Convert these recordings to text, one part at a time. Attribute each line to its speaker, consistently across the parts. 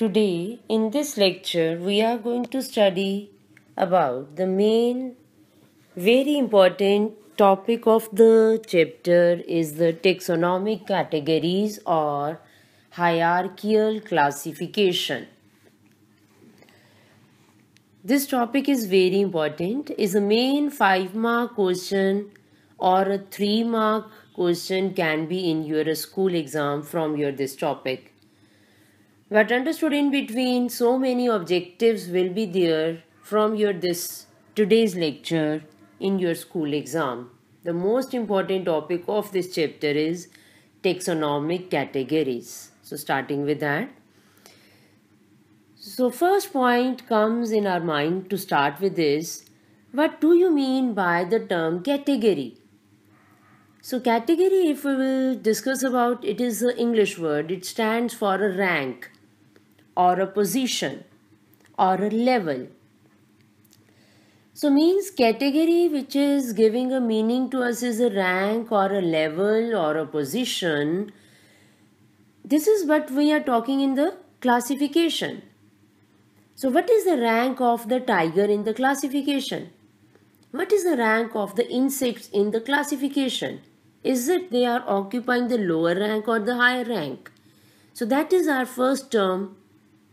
Speaker 1: Today, in this lecture, we are going to study about the main, very important topic of the chapter is the taxonomic categories or hierarchical classification. This topic is very important, is a main 5 mark question or a 3 mark question can be in your school exam from your this topic but understood in between, so many objectives will be there from your this today's lecture in your school exam. The most important topic of this chapter is taxonomic categories. So starting with that. So first point comes in our mind to start with is what do you mean by the term category? So category if we will discuss about it is an English word. It stands for a rank or a position or a level. So, means category which is giving a meaning to us is a rank or a level or a position. This is what we are talking in the classification. So, what is the rank of the tiger in the classification? What is the rank of the insects in the classification? Is it they are occupying the lower rank or the higher rank? So, that is our first term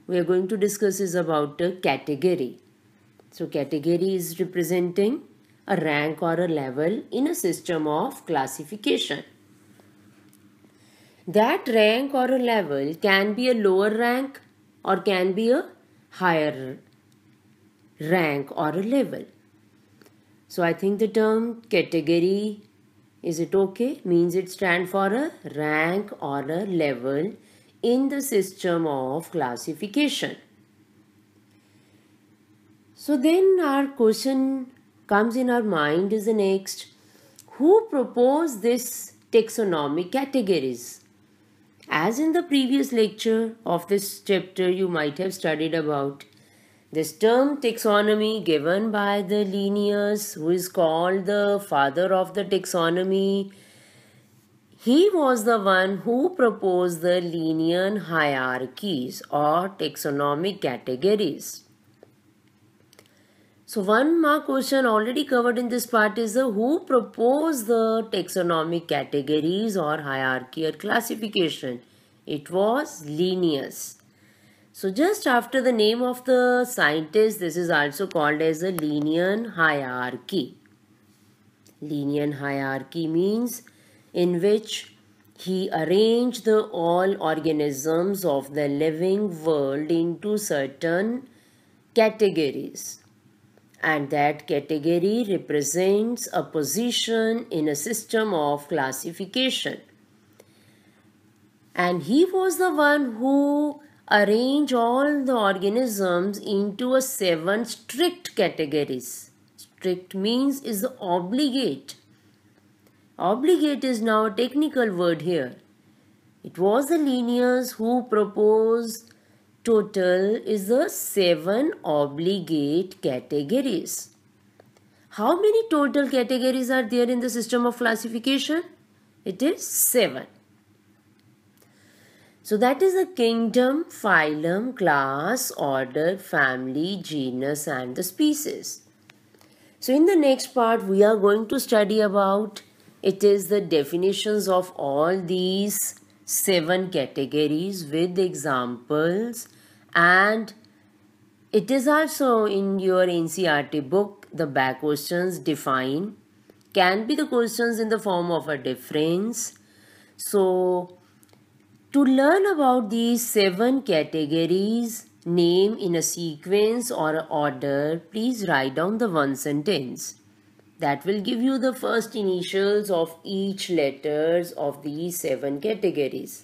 Speaker 1: we are going to discuss is about a category. So category is representing a rank or a level in a system of classification. That rank or a level can be a lower rank or can be a higher rank or a level. So I think the term category, is it okay? Means it stands for a rank or a level in the system of classification. So then our question comes in our mind is the next, who proposed this taxonomic categories? As in the previous lecture of this chapter, you might have studied about this term taxonomy given by the Linnaeus, who is called the father of the taxonomy, he was the one who proposed the Linnean hierarchies or taxonomic categories. So one mark question already covered in this part is the who proposed the taxonomic categories or hierarchy or classification. It was Linnaeus. So just after the name of the scientist, this is also called as a Linnaean hierarchy. Linnaean hierarchy means in which he arranged the all organisms of the living world into certain categories and that category represents a position in a system of classification and he was the one who arranged all the organisms into a seven strict categories strict means is obligate Obligate is now a technical word here. It was the Linnaeus who proposed total is the seven obligate categories. How many total categories are there in the system of classification? It is seven. So that is the kingdom, phylum, class, order, family, genus and the species. So in the next part we are going to study about it is the definitions of all these seven categories with examples and it is also in your NCRT book the back questions define can be the questions in the form of a difference. So to learn about these seven categories name in a sequence or order please write down the one sentence. That will give you the first initials of each letters of these seven categories.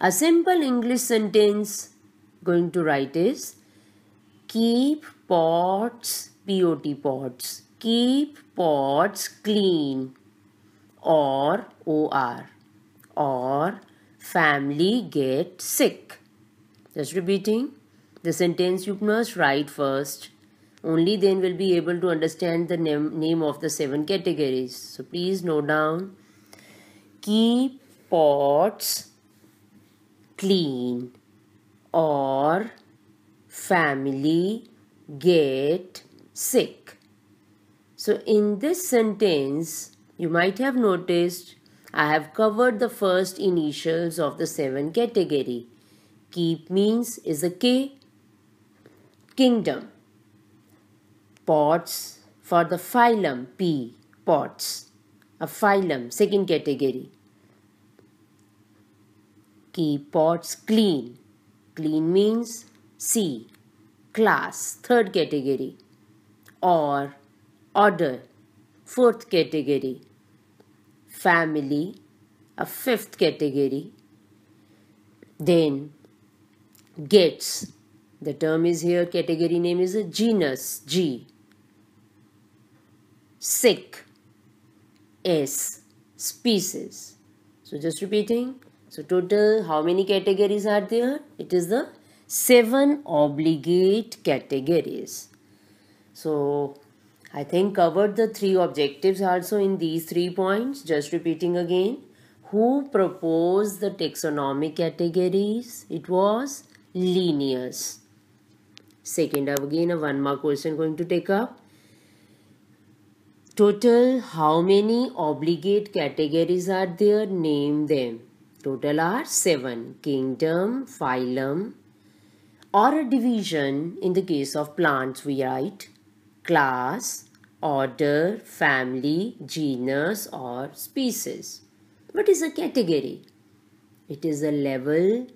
Speaker 1: A simple English sentence going to write is keep pots, P-O-T pots, keep pots clean or OR or family get sick. Just repeating the sentence you must write first. Only then we'll be able to understand the name, name of the seven categories. So please note down. Keep pots clean or family get sick. So in this sentence, you might have noticed I have covered the first initials of the seven category. Keep means is a K. Kingdom. Pods for the phylum P, Pods, a phylum, second category. Keep pods clean. Clean means C, class, third category. Or, order, fourth category. Family, a fifth category. Then, gets, the term is here, category name is a genus, G, sick is species. So just repeating. So total how many categories are there? It is the seven obligate categories. So I think covered the three objectives also in these three points. Just repeating again. Who proposed the taxonomic categories? It was Linnaeus. Second, again a one mark question going to take up. Total, how many obligate categories are there? Name them. Total are seven. Kingdom, phylum, or a division in the case of plants we write class, order, family, genus or species. What is a category? It is a level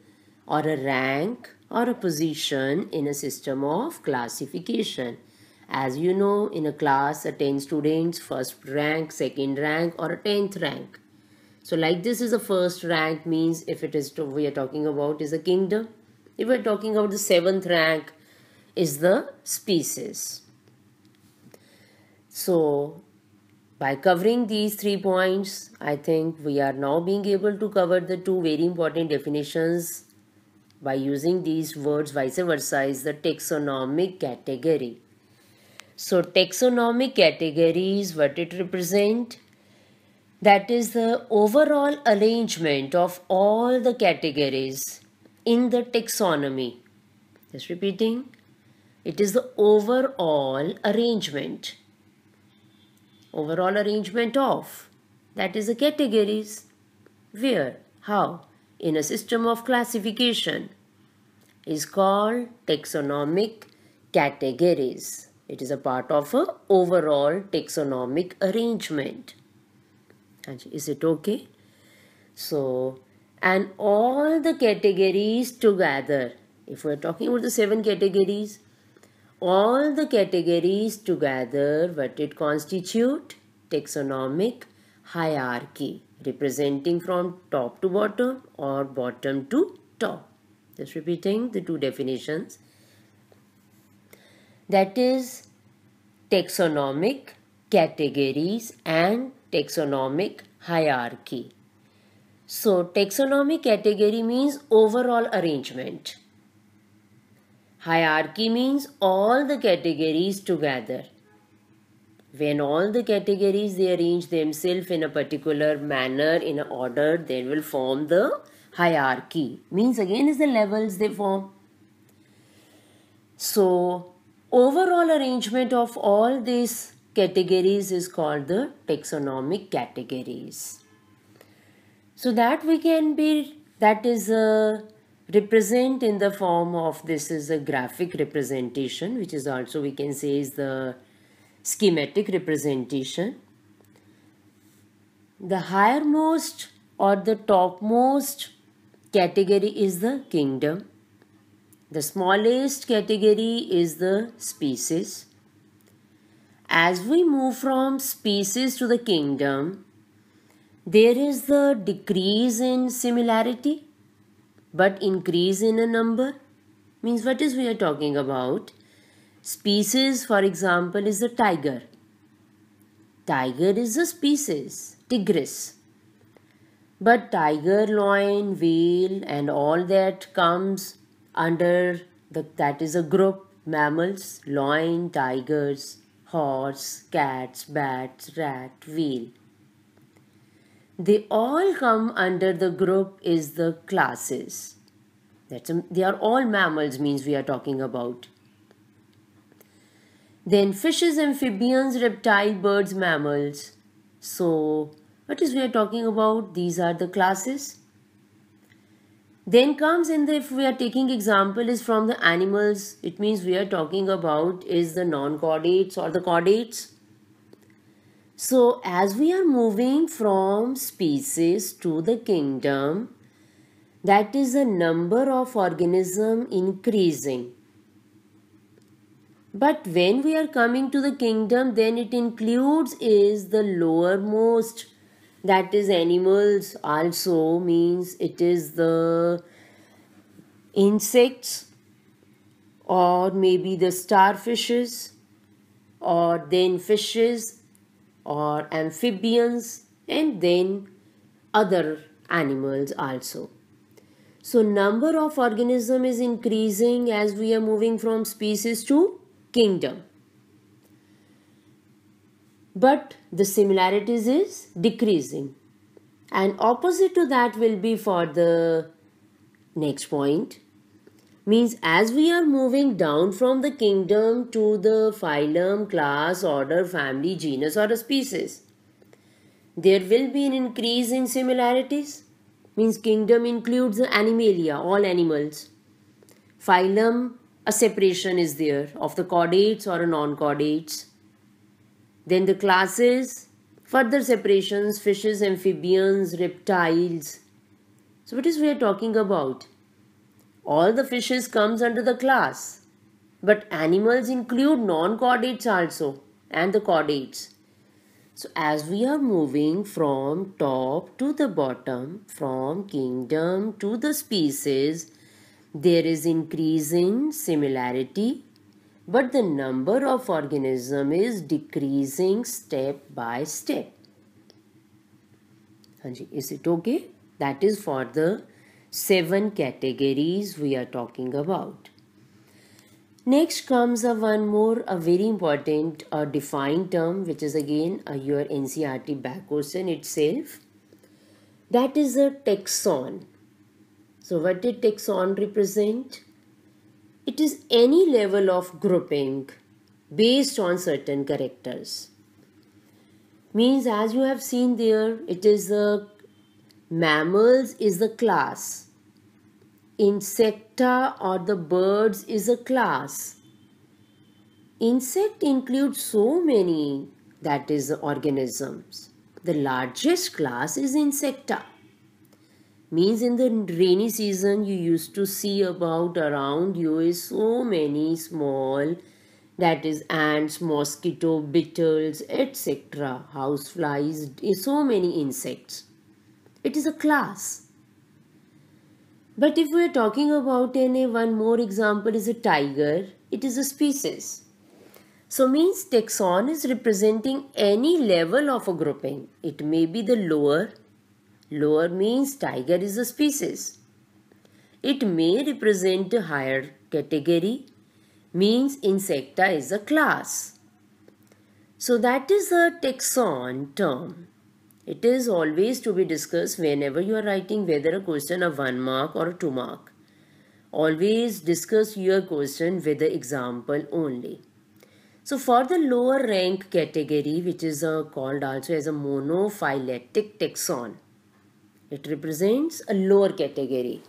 Speaker 1: or a rank or a position in a system of classification. As you know, in a class, a 10 students, first rank, second rank or a 10th rank. So like this is a first rank means if it is to, we are talking about is a kingdom. If we are talking about the seventh rank is the species. So by covering these three points, I think we are now being able to cover the two very important definitions by using these words vice versa is the taxonomic category. So taxonomic categories, what it represent? That is the overall arrangement of all the categories in the taxonomy. Just repeating. It is the overall arrangement. Overall arrangement of. That is the categories. Where? How? In a system of classification is called taxonomic categories. It is a part of a overall taxonomic arrangement. Is it okay? So, and all the categories together. If we are talking about the seven categories, all the categories together, what it constitute? Taxonomic hierarchy representing from top to bottom or bottom to top. Just repeating the two definitions that is taxonomic categories and taxonomic hierarchy. So taxonomic category means overall arrangement. Hierarchy means all the categories together. When all the categories they arrange themselves in a particular manner, in an order, they will form the hierarchy. Means again is the levels they form. So overall arrangement of all these categories is called the taxonomic categories. So that we can be, that is a uh, represent in the form of this is a graphic representation which is also we can say is the schematic representation. The highermost or the topmost category is the kingdom the smallest category is the species. As we move from species to the kingdom, there is the decrease in similarity but increase in a number means what is we are talking about species for example is the tiger tiger is a species tigris but tiger lion whale and all that comes under the that is a group mammals lion tigers horse cats bats rat whale they all come under the group is the classes that's a, they are all mammals means we are talking about then fishes amphibians reptile birds mammals so what is we are talking about these are the classes then comes in the if we are taking example is from the animals, it means we are talking about is the non-chordates or the chordates. So as we are moving from species to the kingdom, that is the number of organism increasing. But when we are coming to the kingdom, then it includes is the lowermost that is animals also means it is the insects or maybe the starfishes or then fishes or amphibians and then other animals also. So number of organism is increasing as we are moving from species to kingdom but the similarities is decreasing. And opposite to that will be for the next point. Means as we are moving down from the kingdom to the phylum, class, order, family, genus or a species, there will be an increase in similarities. Means kingdom includes animalia, all animals. Phylum, a separation is there of the chordates or non-chordates then the classes, further separations, fishes, amphibians, reptiles. So what is we are talking about? All the fishes comes under the class. But animals include non-chordates also and the chordates. So as we are moving from top to the bottom, from kingdom to the species, there is increasing similarity but the number of organism is decreasing step by step. is it okay? That is for the seven categories we are talking about. Next comes a one more a very important or uh, defined term which is again uh, your NCRT back question itself. That is a taxon. So what did taxon represent? It is any level of grouping based on certain characters. Means, as you have seen there, it is the mammals is the class, insecta or the birds is a class. Insect includes so many that is organisms. The largest class is insecta means in the rainy season you used to see about around you is so many small that is ants mosquito beetles etc houseflies so many insects it is a class but if we are talking about NA, one more example is a tiger. It is a species. So means taxon is representing any level of a grouping. It may be the lower Lower means tiger is a species. It may represent a higher category, means insecta is a class. So that is a taxon term. It is always to be discussed whenever you are writing whether a question of one mark or two mark. Always discuss your question with the example only. So for the lower rank category, which is a uh, called also as a monophyletic taxon, it represents a lower category.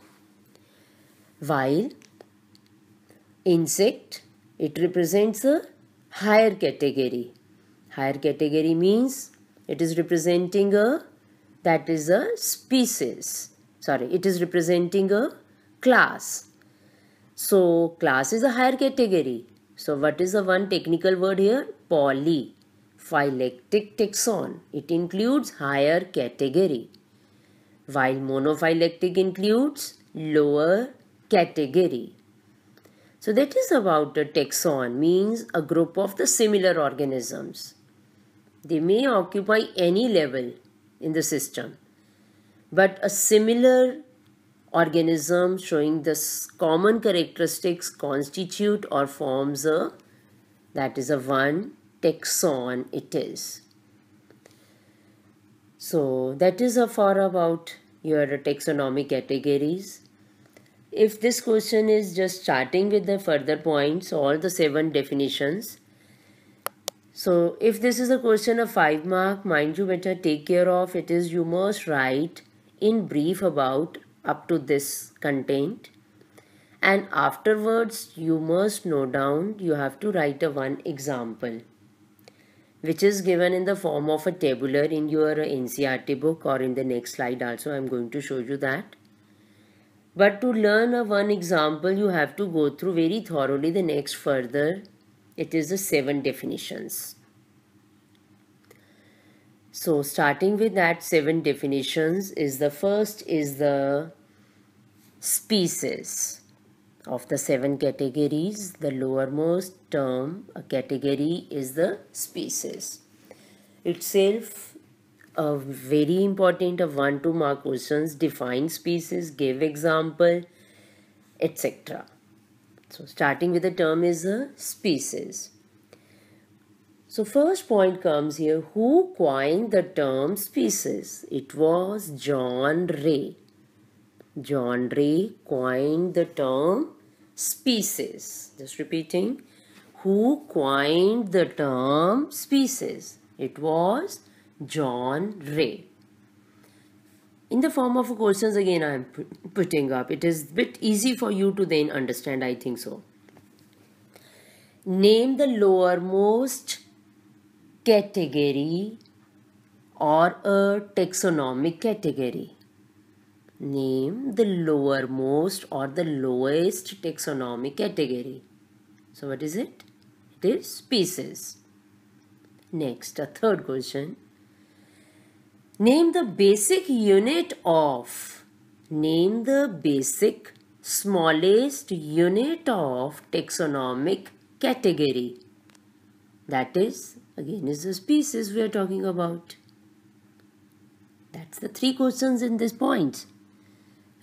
Speaker 1: While insect, it represents a higher category. Higher category means it is representing a, that is a species. Sorry, it is representing a class. So, class is a higher category. So, what is the one technical word here? Poly. Phylectic taxon. It includes higher category while monophyletic includes lower category. So that is about a taxon means a group of the similar organisms. They may occupy any level in the system but a similar organism showing the common characteristics constitute or forms a that is a one taxon it is. So that is a far about your taxonomy categories. If this question is just starting with the further points or the seven definitions. So if this is a question of five mark, mind you better take care of it is you must write in brief about up to this content and afterwards you must note down you have to write a one example which is given in the form of a tabular in your NCRT book or in the next slide also I am going to show you that. But to learn a one example you have to go through very thoroughly the next further. It is the seven definitions. So starting with that seven definitions is the first is the species. Of the seven categories, the lowermost term, a category, is the species. Itself, a very important of one to mark questions, define species, give example, etc. So starting with the term is a species. So first point comes here, who coined the term species? It was John Ray. John Ray coined the term species. Just repeating, who coined the term species? It was John Ray. In the form of questions again I am putting up. It is bit easy for you to then understand I think so. Name the lowermost category or a taxonomic category. Name the lowermost or the lowest taxonomic category. So what is it? It is species. Next, a third question. Name the basic unit of. Name the basic smallest unit of taxonomic category. That is, again, is the species we are talking about. That's the three questions in this point.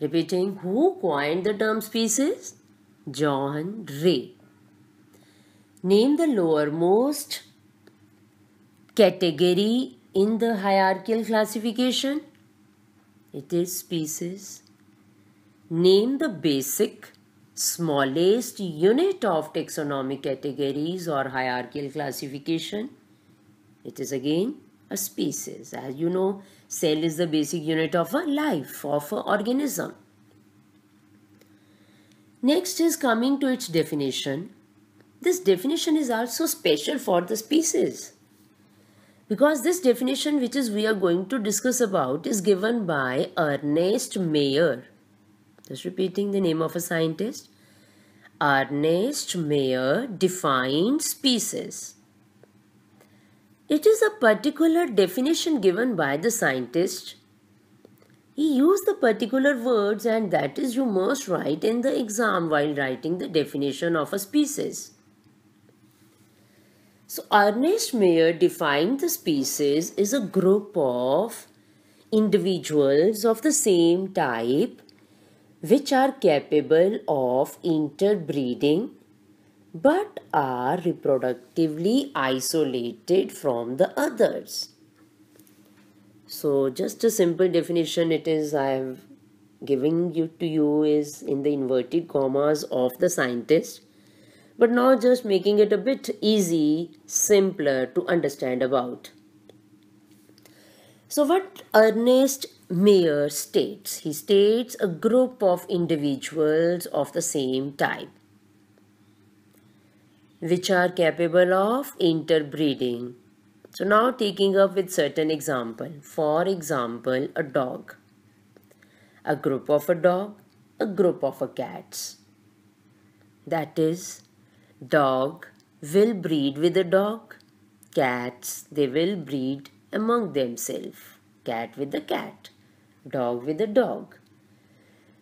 Speaker 1: Repeating, who coined the term species? John Ray. Name the lowermost category in the hierarchical classification. It is species. Name the basic smallest unit of taxonomic categories or hierarchical classification. It is again a species. As you know, Cell is the basic unit of a life, of an organism. Next is coming to its definition. This definition is also special for the species. Because this definition which is we are going to discuss about is given by Ernest Mayer. Just repeating the name of a scientist. Ernest Mayer defined species. It is a particular definition given by the scientist. He used the particular words, and that is you must write in the exam while writing the definition of a species. So, Ernest Mayer defined the species as a group of individuals of the same type which are capable of interbreeding but are reproductively isolated from the others. So just a simple definition it is I have giving you to you is in the inverted commas of the scientist but now just making it a bit easy simpler to understand about so what ernest mayer states he states a group of individuals of the same type which are capable of interbreeding. So now taking up with certain example. For example, a dog. A group of a dog, a group of a cats. That is, dog will breed with a dog. Cats, they will breed among themselves. Cat with a cat, dog with a dog.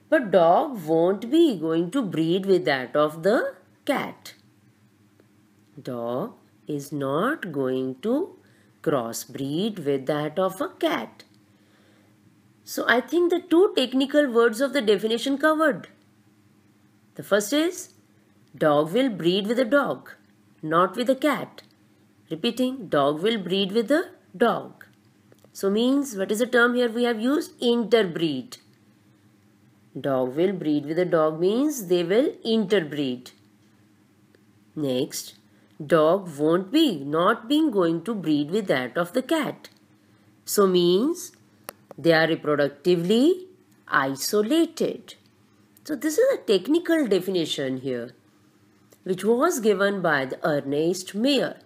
Speaker 1: But dog won't be going to breed with that of the cat Dog is not going to crossbreed with that of a cat. So I think the two technical words of the definition covered. The first is dog will breed with a dog, not with a cat. Repeating, dog will breed with a dog. So means, what is the term here we have used? Interbreed. Dog will breed with a dog means they will interbreed. Next, Dog won't be, not being going to breed with that of the cat. So means they are reproductively isolated. So this is a technical definition here which was given by the Ernest Mayer.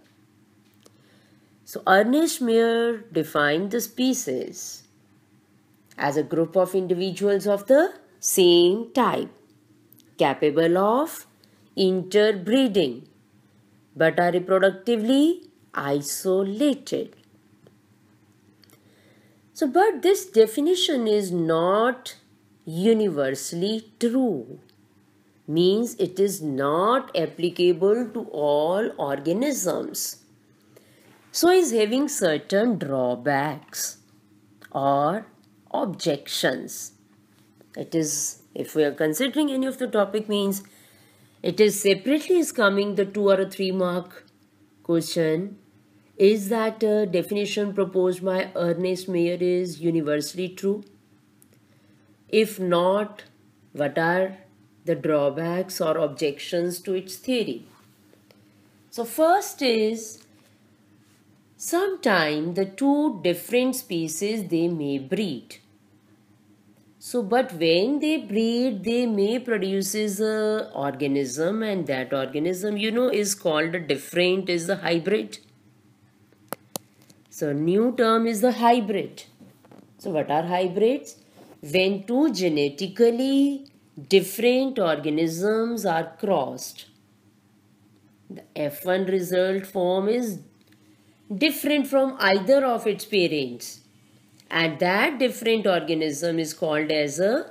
Speaker 1: So Ernest Mayer defined the species as a group of individuals of the same type capable of interbreeding but are reproductively isolated. So, but this definition is not universally true, means it is not applicable to all organisms. So, is having certain drawbacks or objections. It is, if we are considering any of the topic, means it is separately is coming the two or a three mark question. Is that definition proposed by Ernest Mayer is universally true? If not, what are the drawbacks or objections to its theory? So first is sometimes the two different species they may breed so, but when they breed, they may produces a uh, organism and that organism, you know, is called a different, is the hybrid. So, new term is the hybrid. So, what are hybrids? When two genetically different organisms are crossed, the F1 result form is different from either of its parents and that different organism is called as a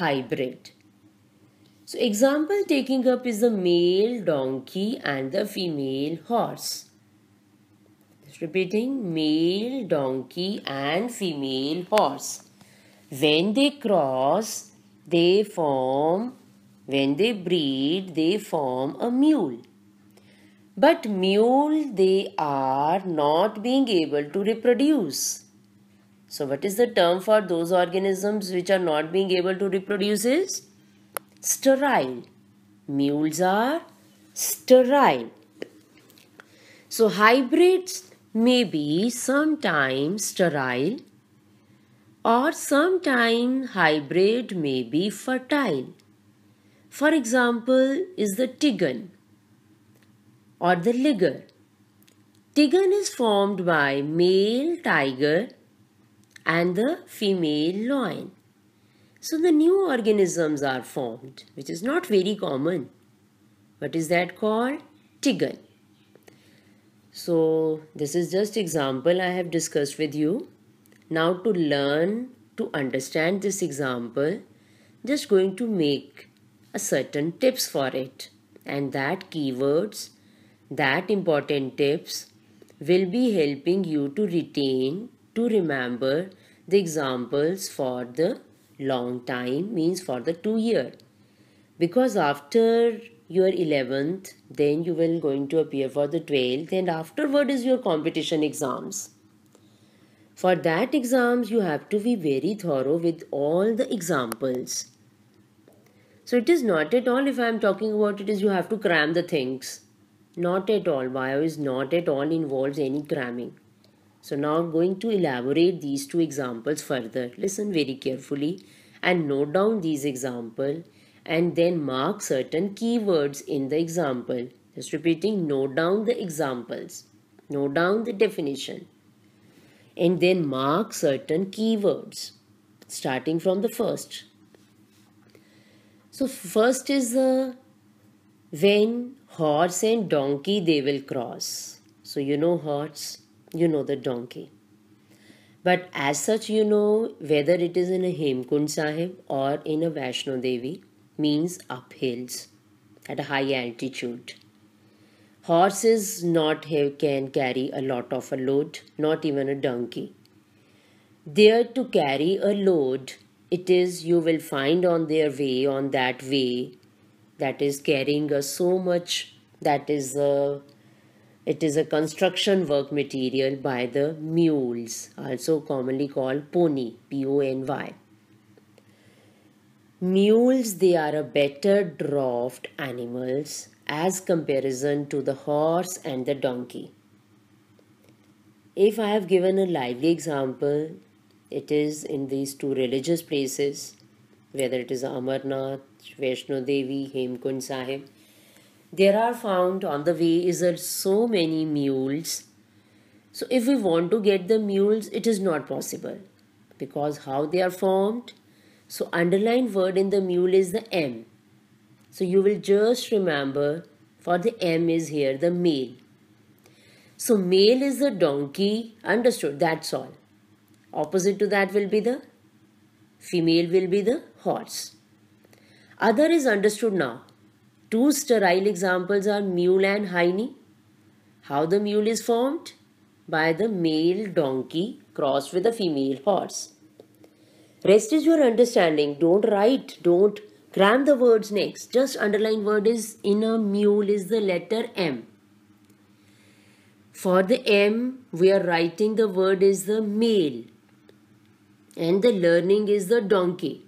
Speaker 1: hybrid. So example taking up is the male donkey and the female horse. Just repeating male donkey and female horse. When they cross, they form, when they breed, they form a mule. But mule they are not being able to reproduce. So what is the term for those organisms which are not being able to reproduce is sterile. Mules are sterile. So hybrids may be sometimes sterile or sometime hybrid may be fertile. For example is the tigon or the liger. Tigon is formed by male tiger and the female loin. So the new organisms are formed, which is not very common. What is that called? Tigon. So this is just example I have discussed with you. Now to learn, to understand this example, just going to make a certain tips for it. And that keywords, that important tips will be helping you to retain to remember the examples for the long time means for the two year because after your 11th then you will going to appear for the 12th and afterward is your competition exams for that exams you have to be very thorough with all the examples so it is not at all if i am talking about it is you have to cram the things not at all bio is not at all involves any cramming so now I'm going to elaborate these two examples further. Listen very carefully and note down these example and then mark certain keywords in the example. Just repeating, note down the examples, note down the definition and then mark certain keywords starting from the first. So first is the when horse and donkey they will cross. So you know horse you know the donkey. But as such, you know, whether it is in a Hemkund Sahib or in a Vaishno Devi, means up hills at a high altitude. Horses not have, can carry a lot of a load, not even a donkey. There to carry a load, it is you will find on their way, on that way, that is carrying a so much, that is a it is a construction work material by the mules, also commonly called pony, P-O-N-Y. Mules, they are a better draft animals as comparison to the horse and the donkey. If I have given a lively example, it is in these two religious places, whether it is Amarnath, Vaishno Devi, Hemkund Sahib there are found on the way is so many mules. So if we want to get the mules, it is not possible because how they are formed. So underlined word in the mule is the M. So you will just remember for the M is here the male. So male is the donkey, understood, that's all. Opposite to that will be the female will be the horse. Other is understood now. Two sterile examples are mule and hiney. How the mule is formed? By the male donkey crossed with a female horse. Rest is your understanding. Don't write, don't cram the words next. Just underline word is in a mule is the letter M. For the M, we are writing the word is the male and the learning is the donkey.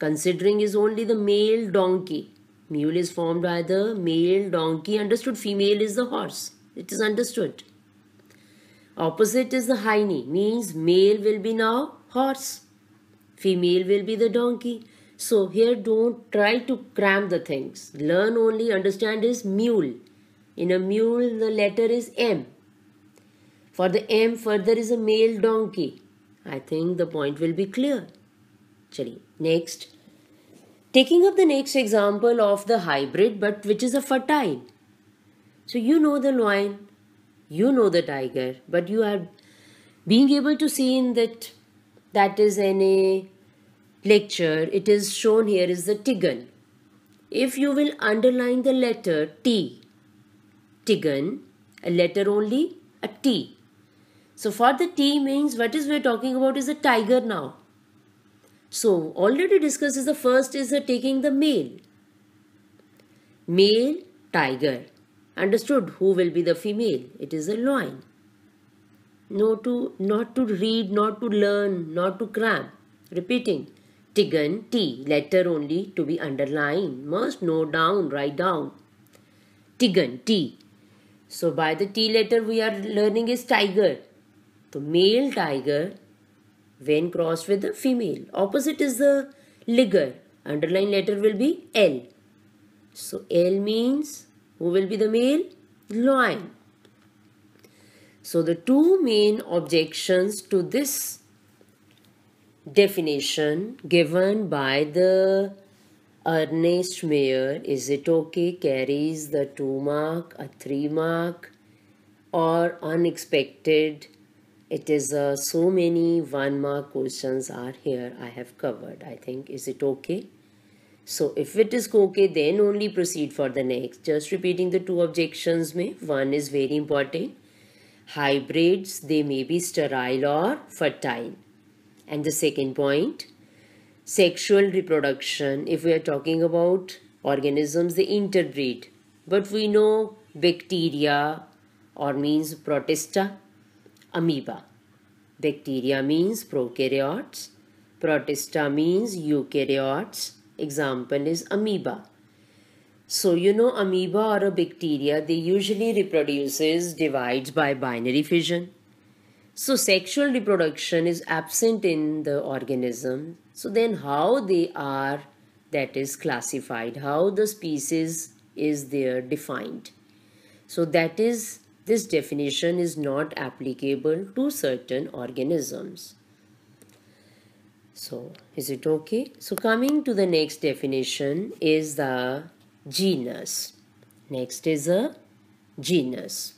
Speaker 1: Considering is only the male donkey. Mule is formed by the male donkey, understood? Female is the horse. It is understood. Opposite is the hiney, means male will be now horse. Female will be the donkey. So here don't try to cram the things. Learn only, understand is mule. In a mule, the letter is M. For the M, further is a male donkey. I think the point will be clear. Chali. Next. Taking up the next example of the hybrid but which is a fertile. So you know the lion, you know the tiger, but you are being able to see in that that is in a lecture, it is shown here is the tigon. If you will underline the letter T, tigon, a letter only, a T. So for the T means what is we're talking about is a tiger now. So already discussed is the first is taking the male. Male tiger. Understood who will be the female. It is a lion. No to, not to read, not to learn, not to cram. Repeating. Tigan, T, letter only to be underlined. Must note down, write down. Tigan, T. So by the T letter we are learning is tiger. So male tiger when crossed with the female. Opposite is the ligure. Underline letter will be L. So L means who will be the male? Lion. So the two main objections to this definition given by the Ernest Mayer, is it okay, carries the two mark, a three mark or unexpected it is uh, so many one mark questions are here I have covered I think is it okay so if it is okay then only proceed for the next just repeating the two objections may one is very important hybrids they may be sterile or fertile and the second point sexual reproduction if we are talking about organisms they interbreed but we know bacteria or means protista amoeba. Bacteria means prokaryotes. Protista means eukaryotes. Example is amoeba. So you know amoeba or a bacteria, they usually reproduces, divides by binary fission. So sexual reproduction is absent in the organism. So then how they are, that is classified, how the species is there defined. So that is this definition is not applicable to certain organisms. So, is it okay? So, coming to the next definition is the genus. Next is a genus.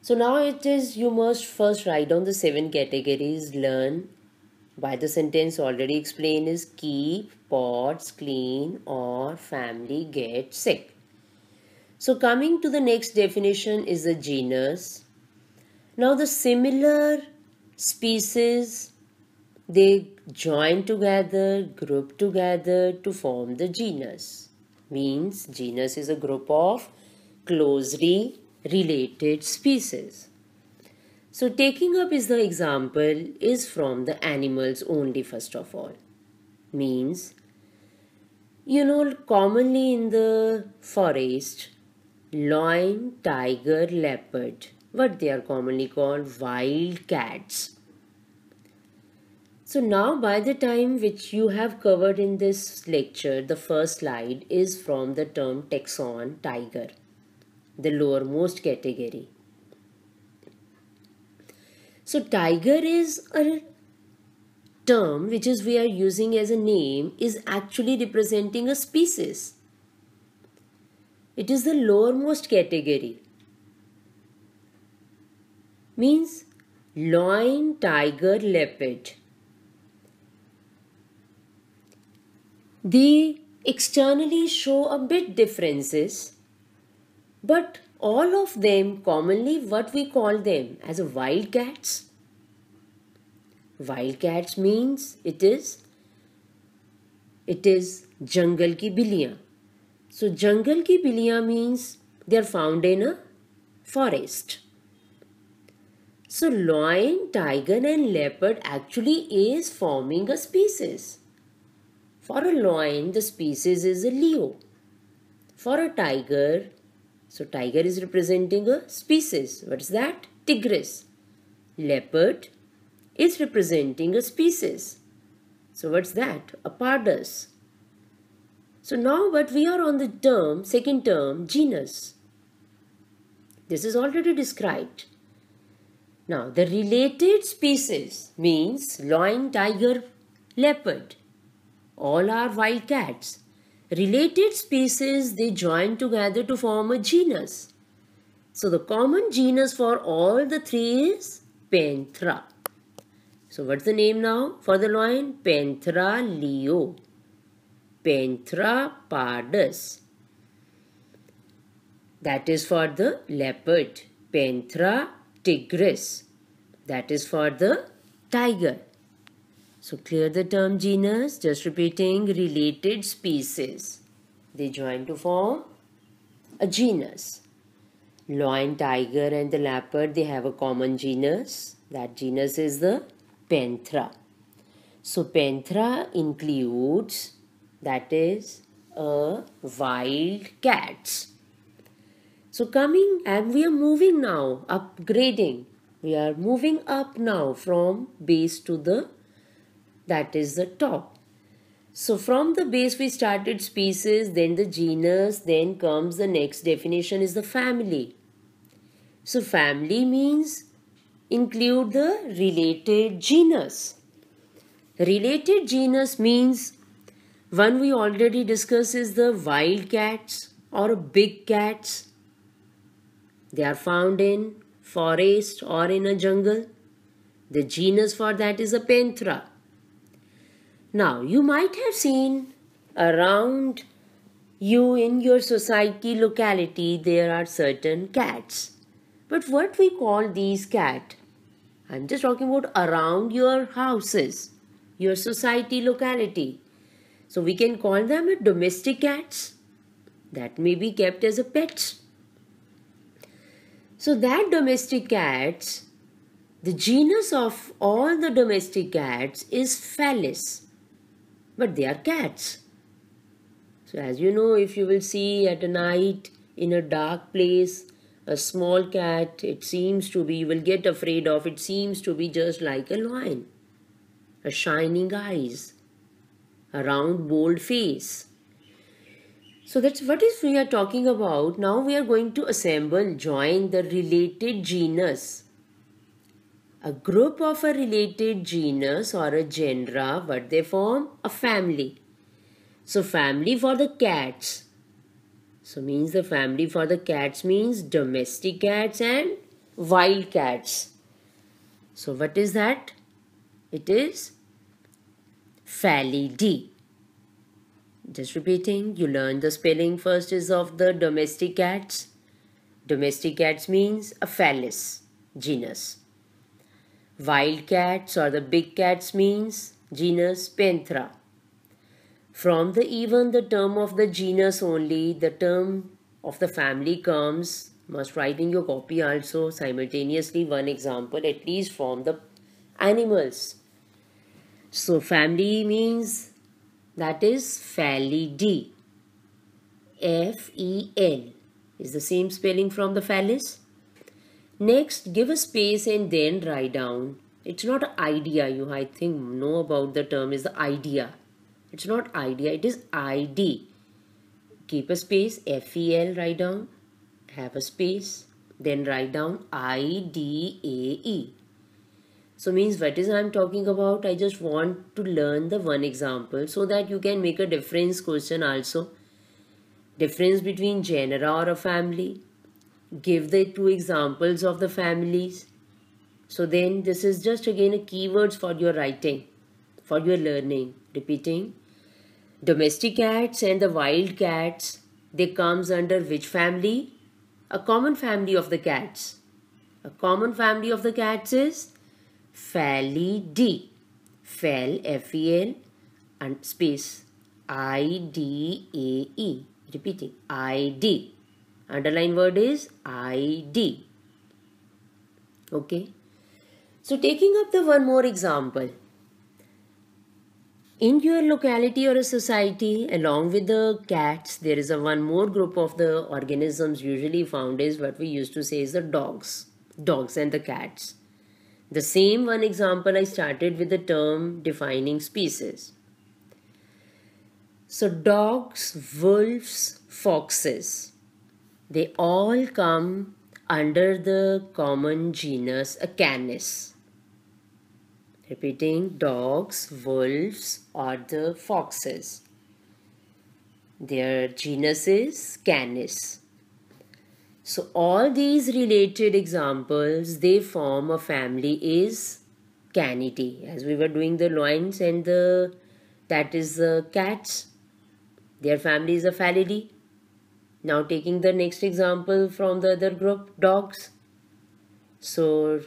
Speaker 1: So, now it is you must first write down the seven categories, learn by the sentence already explained is keep pots clean or family get sick. So coming to the next definition is a genus. Now the similar species, they join together, group together to form the genus. Means genus is a group of closely related species. So taking up is the example is from the animals only first of all. Means, you know commonly in the forest lion, tiger, leopard, what they are commonly called wild cats. So now by the time which you have covered in this lecture, the first slide is from the term taxon tiger, the lowermost category. So tiger is a term which is we are using as a name is actually representing a species. It is the lowermost category. Means lion, tiger, leopard. They externally show a bit differences, but all of them commonly what we call them as wildcats. Wildcats means it is it is jungle ki biliyan. So jungle ki bilia means they are found in a forest. So lion, tiger and leopard actually is forming a species. For a lion, the species is a Leo. For a tiger, so tiger is representing a species. What is that? Tigris. Leopard is representing a species. So what's that? A pardus. So now what we are on the term, second term, genus. This is already described. Now the related species means lion, tiger, leopard. All are wild cats. Related species they join together to form a genus. So the common genus for all the three is Panthera. So what's the name now for the lion? Panthera leo. Penthrapadus. That is for the leopard. Penthra tigris. That is for the tiger. So clear the term genus, just repeating related species. They join to form a genus. Lion, tiger and the leopard, they have a common genus. That genus is the Panthera. So Panthera includes that is a wild cats. So coming and we are moving now, upgrading. We are moving up now from base to the, that is the top. So from the base we started species, then the genus, then comes the next definition is the family. So family means include the related genus. Related genus means one we already discussed is the wild cats or big cats. They are found in forest or in a jungle. The genus for that is a Panthera. Now, you might have seen around you in your society locality there are certain cats. But what we call these cat? I'm just talking about around your houses, your society locality. So we can call them a domestic cats that may be kept as a pet. So that domestic cats, the genus of all the domestic cats is Phallus, but they are cats. So as you know, if you will see at a night in a dark place, a small cat, it seems to be, you will get afraid of, it seems to be just like a lion, a shining eyes a round bold face. So that's what is we are talking about. Now we are going to assemble, join the related genus. A group of a related genus or a genera, what they form? A family. So family for the cats. So means the family for the cats means domestic cats and wild cats. So what is that? It is fairly D. Just repeating, you learn the spelling first is of the domestic cats. Domestic cats means a phallus genus. Wild cats or the big cats means genus Panthera. From the even the term of the genus only, the term of the family comes, must write in your copy also simultaneously one example at least from the animals. So family means that is Falidae. F-E-L is the same spelling from the phallus. Next, give a space and then write down. It's not idea. You, I think, know about the term is the idea. It's not idea. It is ID. Keep a space. F-E-L, write down. Have a space. Then write down I-D-A-E. So means what is I'm talking about? I just want to learn the one example so that you can make a difference question also. Difference between genera or a family. Give the two examples of the families. So then this is just again a keywords for your writing, for your learning. Repeating. Domestic cats and the wild cats, they comes under which family? A common family of the cats. A common family of the cats is Fally D. Fell, F-E-L, and space I-D-A-E. Repeating, I-D. Underline word is I-D. Okay. So taking up the one more example. In your locality or a society, along with the cats, there is a one more group of the organisms usually found is what we used to say is the dogs. Dogs and the cats. The same one example I started with the term defining species. So dogs, wolves, foxes, they all come under the common genus Acanis. Repeating, dogs, wolves or the foxes. Their genus is Canis. So all these related examples, they form a family is canidae. As we were doing the loins and the, that is the cats. Their family is a Falidae. Now taking the next example from the other group, dogs. So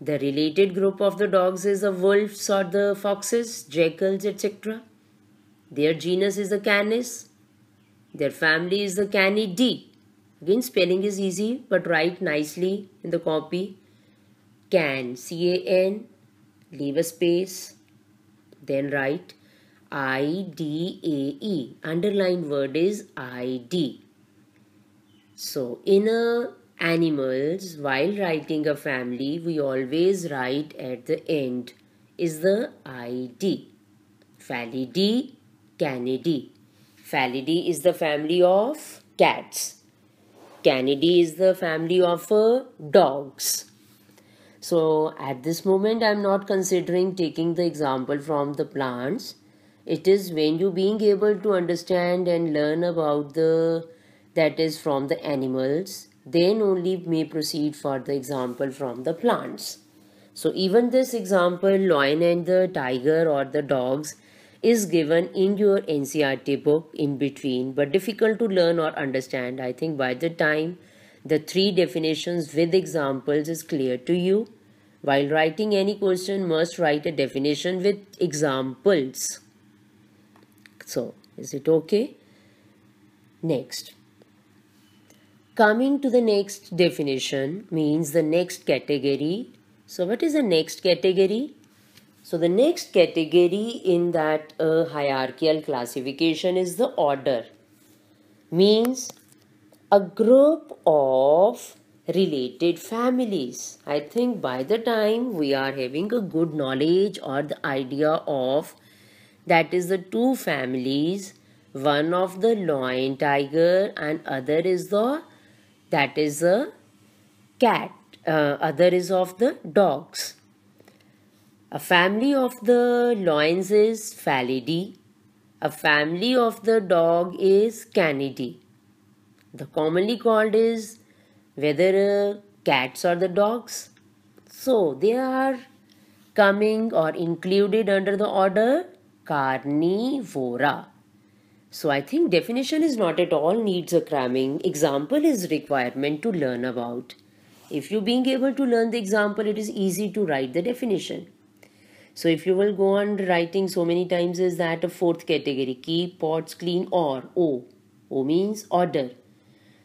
Speaker 1: the related group of the dogs is the wolves or the foxes, jackals, etc. Their genus is the canis. Their family is the canidae. Again, spelling is easy, but write nicely in the copy. Can, C-A-N, leave a space, then write I-D-A-E. Underlined word is I-D. So, in a animals, while writing a family, we always write at the end is the ID. Falidae Canidi. Falidae is the family of cats. Canidae is the family of uh, dogs. So at this moment I am not considering taking the example from the plants. It is when you being able to understand and learn about the that is from the animals then only may proceed for the example from the plants. So even this example lion and the tiger or the dogs is given in your NCRT book in between but difficult to learn or understand. I think by the time the three definitions with examples is clear to you. While writing any question must write a definition with examples. So is it okay? Next. Coming to the next definition means the next category. So what is the next category? So the next category in that uh, hierarchical classification is the order. Means a group of related families. I think by the time we are having a good knowledge or the idea of that is the two families, one of the lion tiger and other is the that is a cat, uh, other is of the dogs. A family of the lions is Falidae. A family of the dog is Canidae. The commonly called is whether uh, cats or the dogs. So they are coming or included under the order carnivora. So I think definition is not at all needs a cramming. Example is requirement to learn about. If you being able to learn the example, it is easy to write the definition. So if you will go on writing so many times is that a fourth category. Keep pots clean or O. O means order.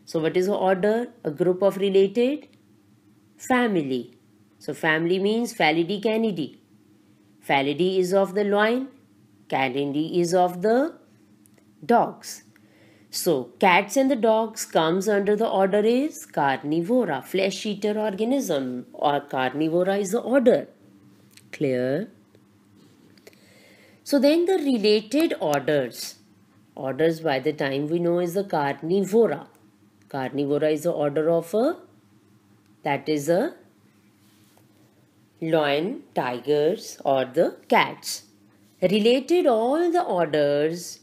Speaker 1: So what is order? A group of related family. So family means Falidae canidae. Falidae is of the lion. Canidae is of the dogs. So cats and the dogs comes under the order is carnivora, flesh eater organism or carnivora is the order. Clear? So then the related orders. Orders by the time we know is the carnivora. Carnivora is the order of a, that is a lion, tigers or the cats. Related all the orders,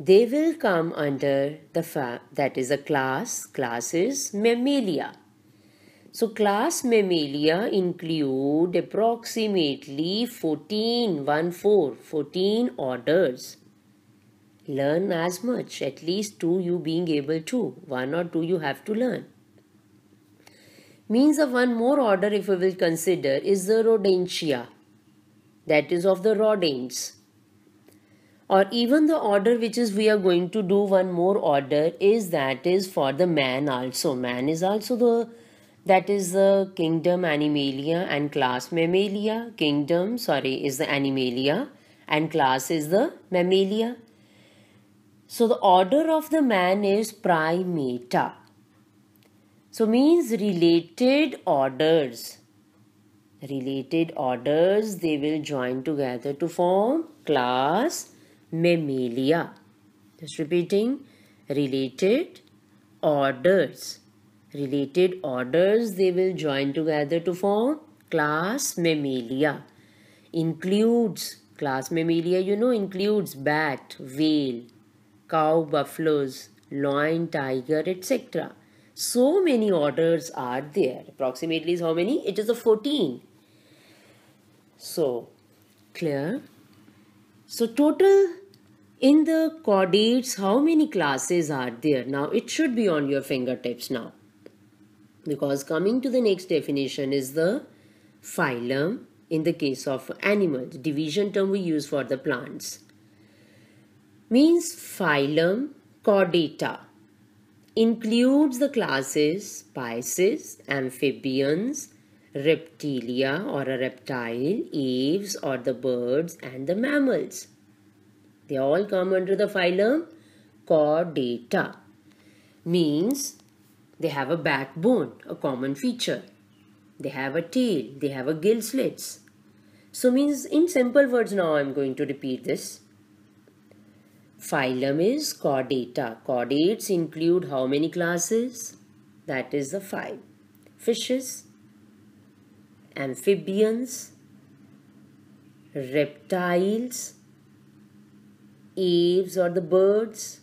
Speaker 1: they will come under the, that is a class, Classes, mammalia. So class mammalia include approximately 14, 1, 4, 14 orders. Learn as much, at least two you being able to, one or two you have to learn. Means of one more order if we will consider is the rodentia, that is of the rodents. Or even the order which is we are going to do one more order is that is for the man also. Man is also the that is the kingdom Animalia and class Mammalia. Kingdom, sorry, is the Animalia and class is the Mammalia. So the order of the man is Primata. So means related orders. Related orders, they will join together to form class Mammalia. Just repeating, related orders. Related orders they will join together to form class mammalia. Includes, class mammalia you know includes bat, whale, cow, buffaloes, lion, tiger etc. So many orders are there. Approximately is how many? It is a 14. So, clear? So, total in the chordates, how many classes are there? Now, it should be on your fingertips now because coming to the next definition is the phylum in the case of animals division term we use for the plants means phylum chordata includes the classes Pisces, amphibians, reptilia or a reptile, aves or the birds and the mammals. They all come under the phylum chordata means they have a backbone, a common feature. They have a tail, they have a gill slits. So means in simple words now I am going to repeat this. Phylum is chordata. Chordates include how many classes? That is the five. Fishes, amphibians, reptiles, apes or the birds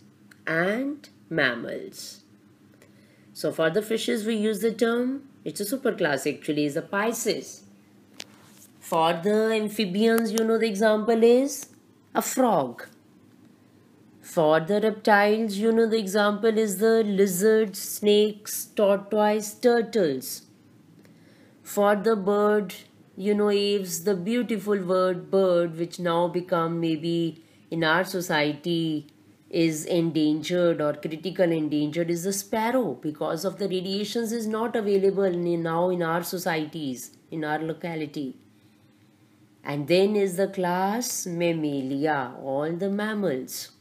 Speaker 1: and mammals. So for the fishes, we use the term, it's a super class actually, is the Pisces. For the amphibians, you know the example is a frog. For the reptiles, you know the example is the lizards, snakes, tortoise, turtles. For the bird, you know aves, the beautiful word bird which now become maybe in our society is endangered or critical endangered is the sparrow because of the radiations is not available in, now in our societies in our locality and then is the class mammalia all the mammals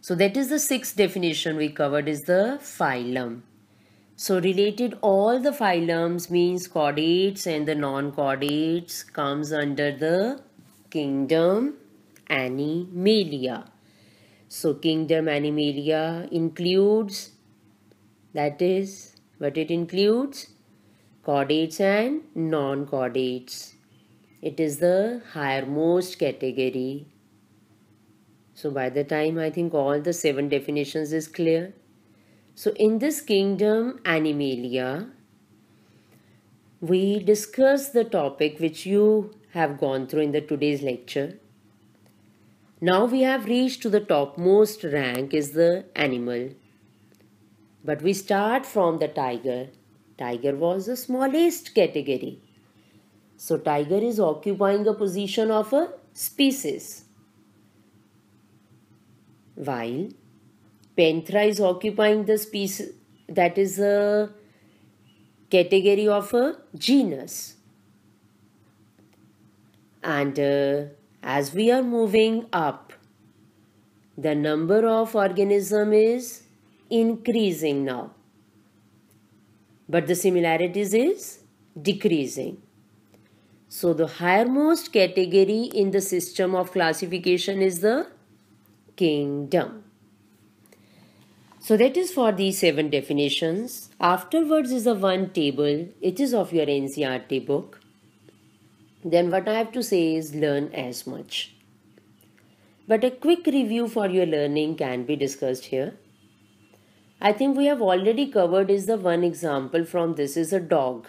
Speaker 1: so that is the sixth definition we covered is the phylum so related all the phylums means chordates and the non-chordates comes under the kingdom Animalia. So kingdom Animalia includes, that is what it includes, chordates and non-chordates. It is the highermost category. So by the time I think all the seven definitions is clear. So in this kingdom Animalia, we discuss the topic which you have gone through in the today's lecture now we have reached to the topmost rank is the animal. But we start from the tiger. Tiger was the smallest category. So tiger is occupying the position of a species. While panthera is occupying the species that is a category of a genus. And uh, as we are moving up, the number of organism is increasing now. But the similarities is decreasing. So the highermost category in the system of classification is the kingdom. So that is for these seven definitions. Afterwards is the one table. It is of your NCRT book then what I have to say is learn as much. But a quick review for your learning can be discussed here. I think we have already covered is the one example from this is a dog.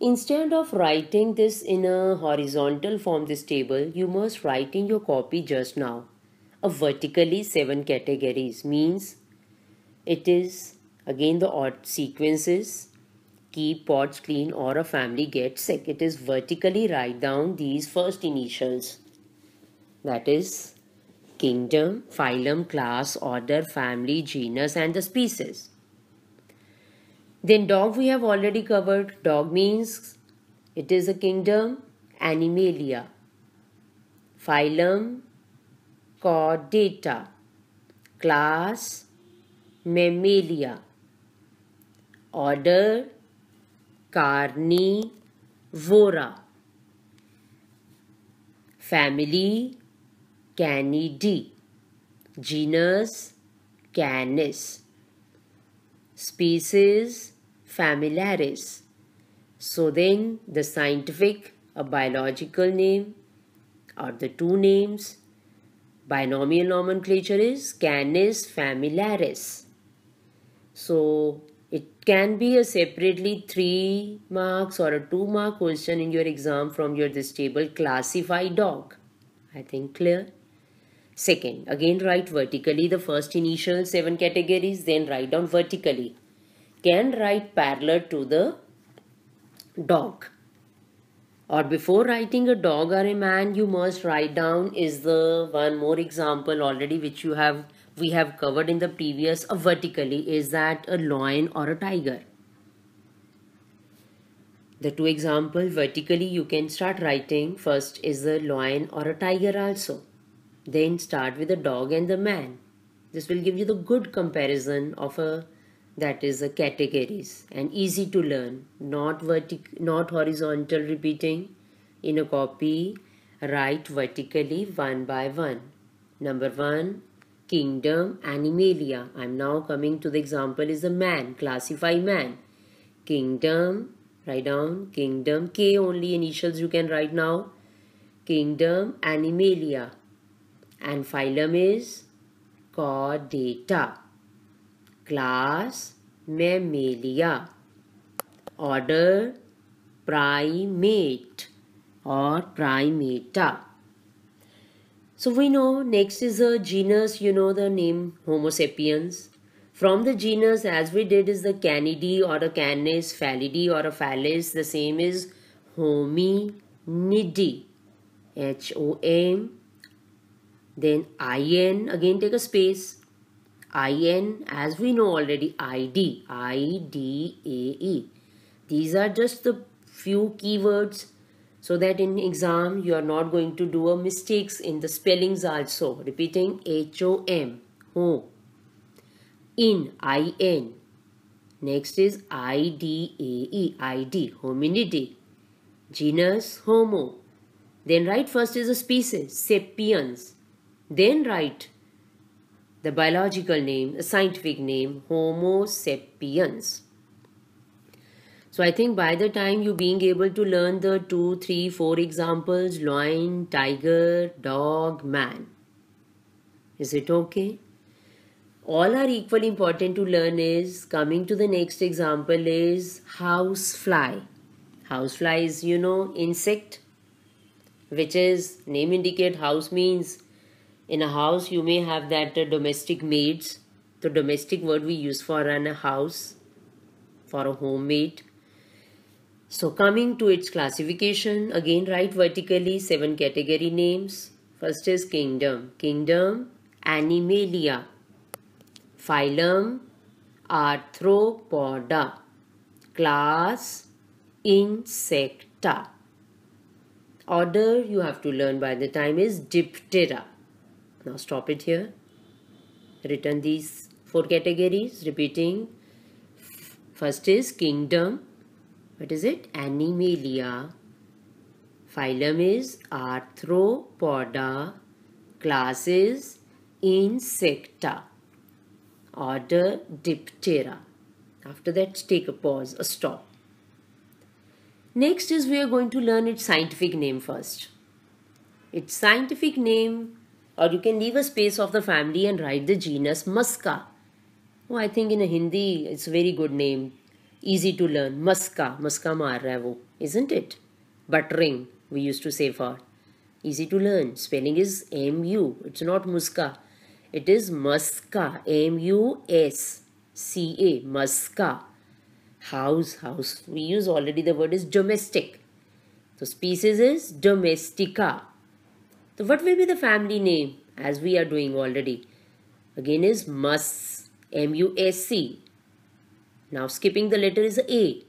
Speaker 1: Instead of writing this in a horizontal form this table, you must write in your copy just now. A vertically seven categories means it is again the odd sequences keep pots clean or a family gets sick. It is vertically write down these first initials. That is kingdom, phylum, class, order, family, genus and the species. Then dog we have already covered. Dog means it is a kingdom, Animalia, phylum, chordata, class, Mammalia, order, carnivora family canidae genus canis species familiaris so then the scientific a biological name or the two names binomial nomenclature is canis familiaris so can be a separately three marks or a two mark question in your exam from your this table classify dog i think clear second again write vertically the first initial seven categories then write down vertically can write parallel to the dog or before writing a dog or a man you must write down is the one more example already which you have we have covered in the previous uh, vertically is that a lion or a tiger. The two example vertically you can start writing first is a lion or a tiger also. Then start with the dog and the man. This will give you the good comparison of a that is the categories and easy to learn not vertical, not horizontal repeating in a copy write vertically one by one number 1 Kingdom Animalia. I am now coming to the example is a man. Classify man. Kingdom. Write down. Kingdom. K only initials you can write now. Kingdom Animalia. And phylum is Chordata. Class Mammalia. Order Primate or Primata so we know next is a genus, you know the name Homo sapiens. From the genus as we did is the Canidae or a Canis, Falidae or a Phallus. The same is Hominidae. H-O-M. Then I-N. Again take a space. I-N as we know already I-D. I-D-A-E. These are just the few keywords so that in exam you are not going to do a mistakes in the spellings also repeating h-o-m ho in i-n next is i-d-a-e i-d hominidae genus homo then write first is a species sapiens then write the biological name, the scientific name Homo sapiens. So I think by the time you being able to learn the two, three, four examples, lion, tiger, dog, man. Is it okay? All are equally important to learn is, coming to the next example is housefly. Housefly is, you know, insect, which is, name indicate house means, in a house you may have that uh, domestic maids. The domestic word we use for an, a house, for a homemade so coming to its classification, again write vertically seven category names. First is kingdom. Kingdom, Animalia. Phylum, Arthropoda. Class, Insecta. Order you have to learn by the time is Diptera. Now stop it here. Return these four categories, repeating. First is kingdom, what is it? Animalia. Phylum is Arthropoda. Class is Insecta. Order Diptera. After that, take a pause, a stop. Next is we are going to learn its scientific name first. Its scientific name, or you can leave a space of the family and write the genus Musca. Oh, I think in a Hindi, it's a very good name easy to learn. Muska, muska maar hai wo, isn't it? Buttering, we used to say for. Easy to learn. Spelling is M-U. It's not muska. It is muska. M-U-S-C-A. Muska. House, house. We use already the word is domestic. So species is domestica. So what will be the family name as we are doing already? Again is mus, M-U-S-C. Now skipping the letter is A.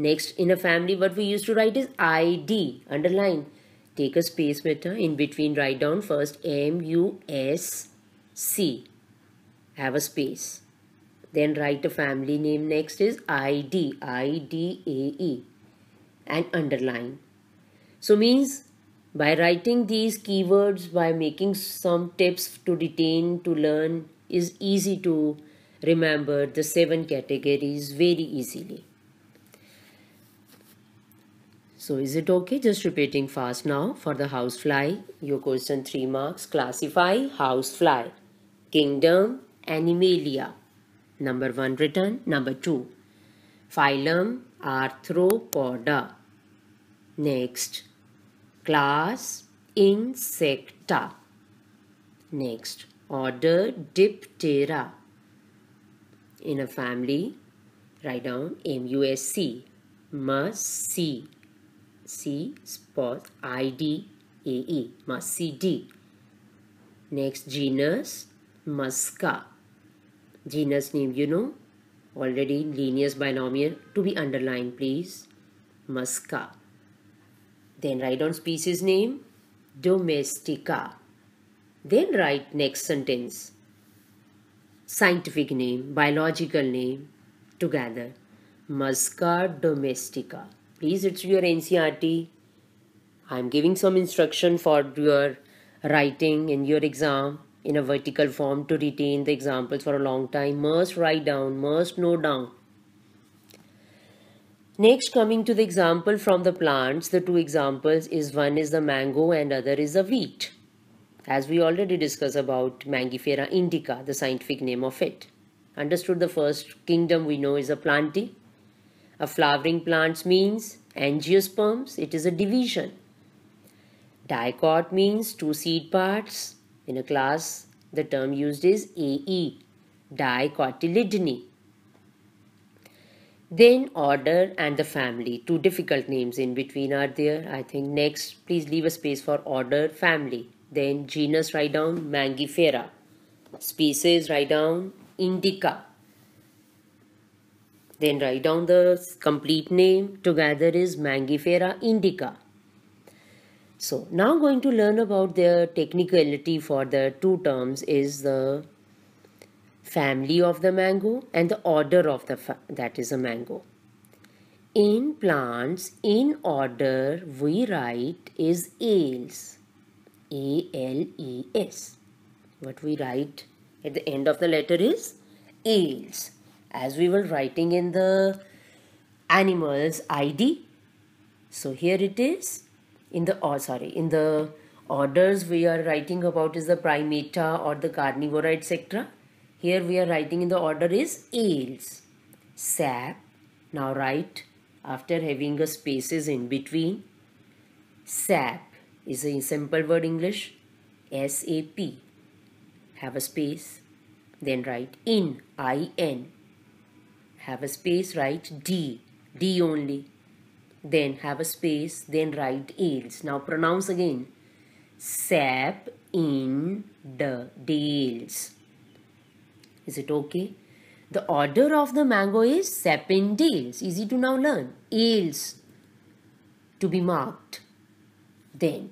Speaker 1: Next, in a family, what we used to write is ID, underline. Take a space meter in between, write down first M, U, S, C. Have a space. Then write a family name next is ID, I-D-A-E and underline. So means by writing these keywords, by making some tips to retain, to learn is easy to Remember the seven categories very easily. So is it okay? Just repeating fast now. For the housefly, your question 3 marks. Classify housefly. Kingdom, Animalia. Number 1 written. Number 2. Phylum, Arthropoda. Next. Class, Insecta. Next. Order, Diptera. In a family, write down M-U-S-C, must see. C spot I-D-A-E, must see D. Next genus, musca. Genus name you know, already linear binomial to be underlined please, musca. Then write down species name, domestica. Then write next sentence scientific name, biological name together. Musca domestica. Please, it's your NCRT. I'm giving some instruction for your writing in your exam in a vertical form to retain the examples for a long time. Must write down, must note down. Next, coming to the example from the plants, the two examples is one is the mango and other is the wheat as we already discussed about Mangifera indica, the scientific name of it. Understood the first kingdom we know is a planty, A flowering plant means angiosperms, it is a division. Dicot means two seed parts. In a class, the term used is AE, dicotyledony. Then order and the family, two difficult names in between are there. I think next, please leave a space for order, family. Then genus write down Mangifera. Species write down Indica. Then write down the complete name together is Mangifera indica. So now going to learn about the technicality for the two terms is the family of the mango and the order of the that is a mango. In plants, in order we write is ales. A L E S. What we write at the end of the letter is ales. As we were writing in the animals ID. So here it is in the or oh, sorry in the orders we are writing about is the primata or the carnivora etc. Here we are writing in the order is ales. Sap. Now write after having a spaces in between. Sap is a simple word English SAP. Have a space, then write in, IN. Have a space, write D, D only. Then have a space, then write ILS. Now pronounce again. SAP in the deals. Is it okay? The order of the mango is sap in deals. Easy to now learn. Ales to be marked. Then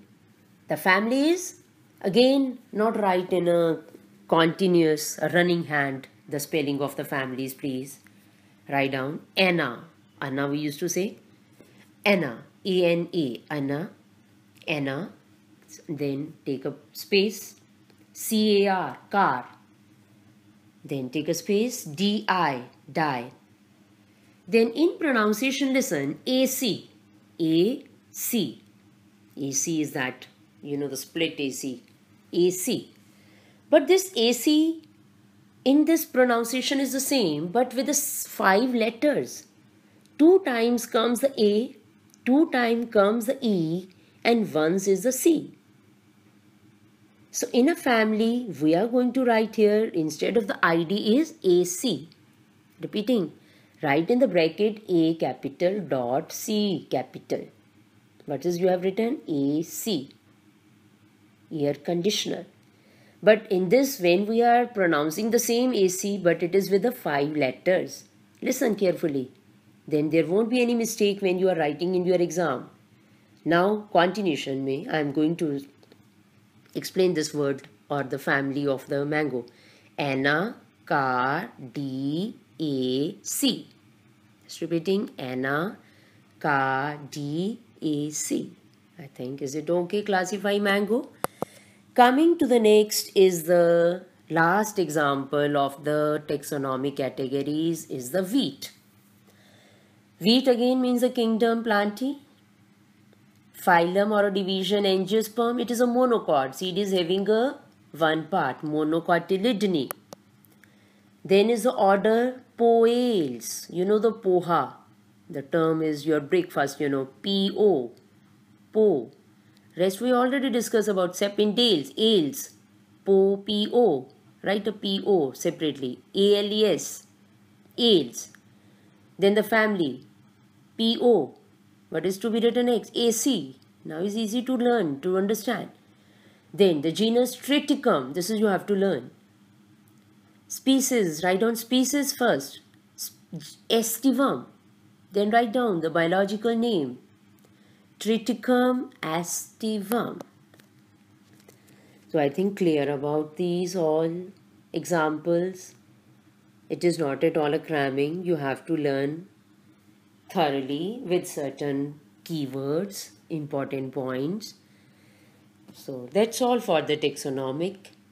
Speaker 1: the family is again not right in a continuous running hand. The spelling of the families, please write down Anna. Anna we used to say Anna, A N A, Anna, Anna. Then take a space C A R, car. Then take a space D I, die. Then in pronunciation, listen AC, AC. is that you know the split AC, AC. But this AC in this pronunciation is the same but with the five letters. Two times comes the A, two times comes the E and once is the C. So in a family, we are going to write here instead of the ID is AC. Repeating, write in the bracket A capital dot C capital. What is you have written? AC air conditioner. But in this, when we are pronouncing the same AC, but it is with the five letters. Listen carefully. Then there won't be any mistake when you are writing in your exam. Now, continuation may, I am going to explain this word or the family of the mango. Anacardiaceae. Just repeating car, I think, is it okay classify mango? Coming to the next is the last example of the taxonomy categories is the wheat. Wheat again means a kingdom plantae. Phylum or a division angiosperm, it is a monocot. Seed is having a one part, monocotyledony. Then is the order poales. You know the poha. The term is your breakfast, you know, P-O, po. Rest we already discussed about sepin ales, po, po. Write a po separately. A-L-E-S, ales. Then the family, po. What is to be written next? AC. Now it's easy to learn, to understand. Then the genus Triticum. This is you have to learn. Species. Write down species first. estivum. Then write down the biological name triticum astivum. So I think clear about these all examples. It is not at all a cramming. You have to learn thoroughly with certain keywords, important points. So that's all for the taxonomic.